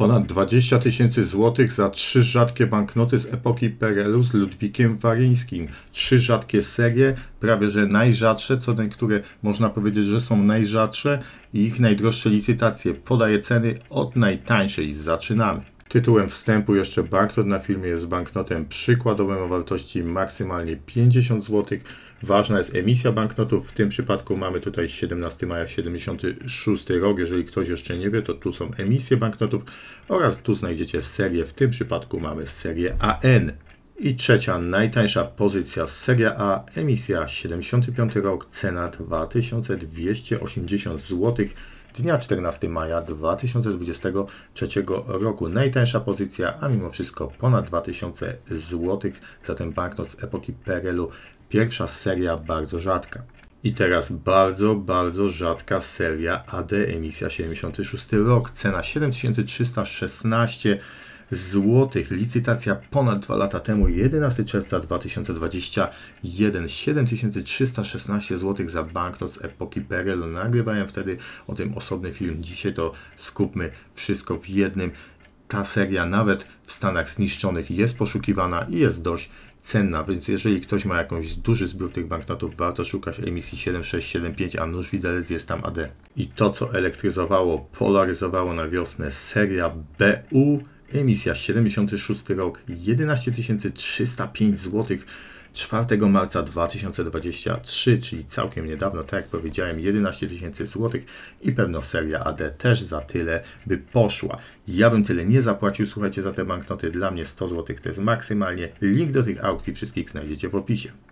Ponad 20 tysięcy złotych za trzy rzadkie banknoty z epoki PRL-u z Ludwikiem Waryńskim. Trzy rzadkie serie, prawie że najrzadsze, co niektóre można powiedzieć, że są najrzadsze i ich najdroższe licytacje. Podaję ceny od najtańszej. Zaczynamy. Tytułem wstępu jeszcze banknot na filmie jest banknotem przykładowym o wartości maksymalnie 50 zł. Ważna jest emisja banknotów. W tym przypadku mamy tutaj 17 maja 76 rok. Jeżeli ktoś jeszcze nie wie, to tu są emisje banknotów oraz tu znajdziecie serię. W tym przypadku mamy serię AN. I trzecia, najtańsza pozycja z seria A, emisja 75 rok, cena 2280 zł dnia 14 maja 2023 roku. Najtańsza pozycja, a mimo wszystko ponad 2000 zł, zatem banknot z epoki PRL-u. Pierwsza seria bardzo rzadka. I teraz bardzo, bardzo rzadka seria AD, emisja 76 rok, cena 7316 zł złotych. Licytacja ponad 2 lata temu, 11 czerwca 2021, 7316 złotych za banknot z epoki PRL. Nagrywałem wtedy o tym osobny film. Dzisiaj to skupmy wszystko w jednym. Ta seria nawet w Stanach Zniszczonych jest poszukiwana i jest dość cenna, więc jeżeli ktoś ma jakąś duży zbiór tych banknotów, warto szukać emisji 7675, a nóż widelec jest tam AD. I to, co elektryzowało, polaryzowało na wiosnę seria BU Emisja 76 rok 11 305 zł 4 marca 2023, czyli całkiem niedawno, tak jak powiedziałem, 11 tysięcy złotych i pewno seria AD też za tyle by poszła. Ja bym tyle nie zapłacił, słuchajcie, za te banknoty, dla mnie 100 złotych to jest maksymalnie. Link do tych aukcji wszystkich znajdziecie w opisie.